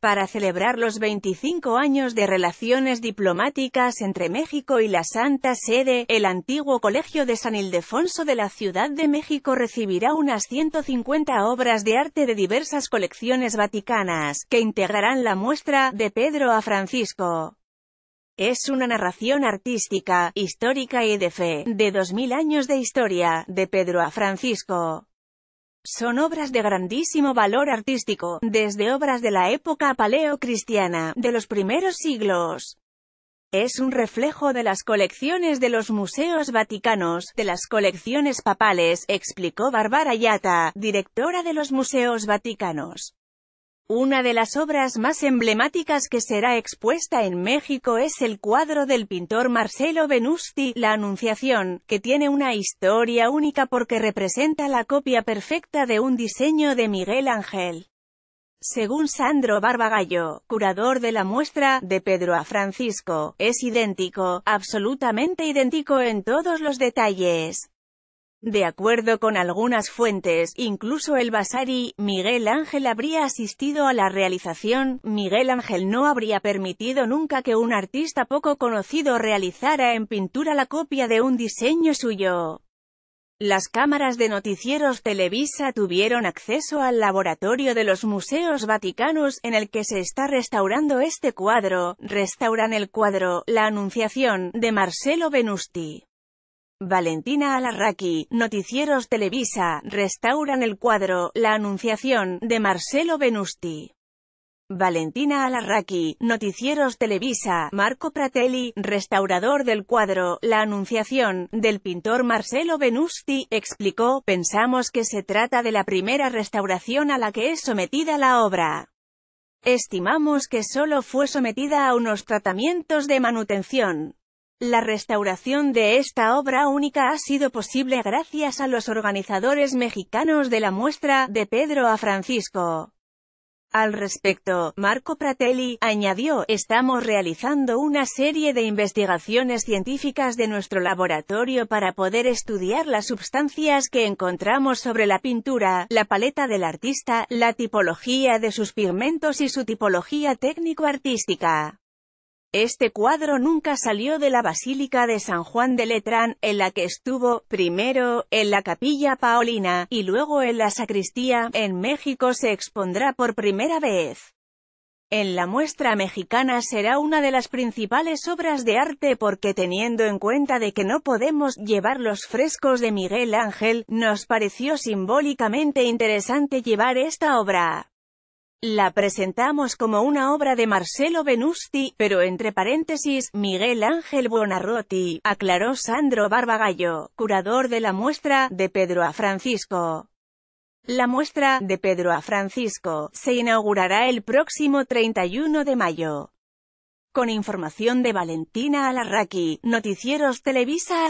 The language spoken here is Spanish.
para celebrar los 25 años de relaciones diplomáticas entre México y la Santa Sede, el antiguo Colegio de San Ildefonso de la Ciudad de México recibirá unas 150 obras de arte de diversas colecciones vaticanas, que integrarán la muestra, de Pedro a Francisco. Es una narración artística, histórica y de fe, de 2000 años de historia, de Pedro a Francisco. Son obras de grandísimo valor artístico, desde obras de la época paleocristiana, de los primeros siglos. Es un reflejo de las colecciones de los museos vaticanos, de las colecciones papales, explicó Barbara Yata, directora de los museos vaticanos. Una de las obras más emblemáticas que será expuesta en México es el cuadro del pintor Marcelo Benusti, La Anunciación, que tiene una historia única porque representa la copia perfecta de un diseño de Miguel Ángel. Según Sandro Barbagallo, curador de la muestra, de Pedro a Francisco, es idéntico, absolutamente idéntico en todos los detalles. De acuerdo con algunas fuentes, incluso el Vasari, Miguel Ángel habría asistido a la realización, Miguel Ángel no habría permitido nunca que un artista poco conocido realizara en pintura la copia de un diseño suyo. Las cámaras de noticieros Televisa tuvieron acceso al laboratorio de los Museos Vaticanos en el que se está restaurando este cuadro, restauran el cuadro, La Anunciación, de Marcelo Venusti. Valentina Alarraqui, Noticieros Televisa, restauran el cuadro La Anunciación, de Marcelo Benusti. Valentina Alarraqui, Noticieros Televisa, Marco Pratelli, restaurador del cuadro La Anunciación, del pintor Marcelo Benusti, explicó, pensamos que se trata de la primera restauración a la que es sometida la obra. Estimamos que solo fue sometida a unos tratamientos de manutención. La restauración de esta obra única ha sido posible gracias a los organizadores mexicanos de la muestra, de Pedro a Francisco. Al respecto, Marco Pratelli, añadió, estamos realizando una serie de investigaciones científicas de nuestro laboratorio para poder estudiar las sustancias que encontramos sobre la pintura, la paleta del artista, la tipología de sus pigmentos y su tipología técnico-artística. Este cuadro nunca salió de la Basílica de San Juan de Letrán, en la que estuvo, primero, en la Capilla Paolina, y luego en la sacristía, en México se expondrá por primera vez. En la muestra mexicana será una de las principales obras de arte porque teniendo en cuenta de que no podemos llevar los frescos de Miguel Ángel, nos pareció simbólicamente interesante llevar esta obra. La presentamos como una obra de Marcelo Benusti, pero entre paréntesis, Miguel Ángel Buonarroti, aclaró Sandro Barbagallo, curador de la muestra, de Pedro a Francisco. La muestra, de Pedro a Francisco, se inaugurará el próximo 31 de mayo. Con información de Valentina Alarraqui, Noticieros Televisa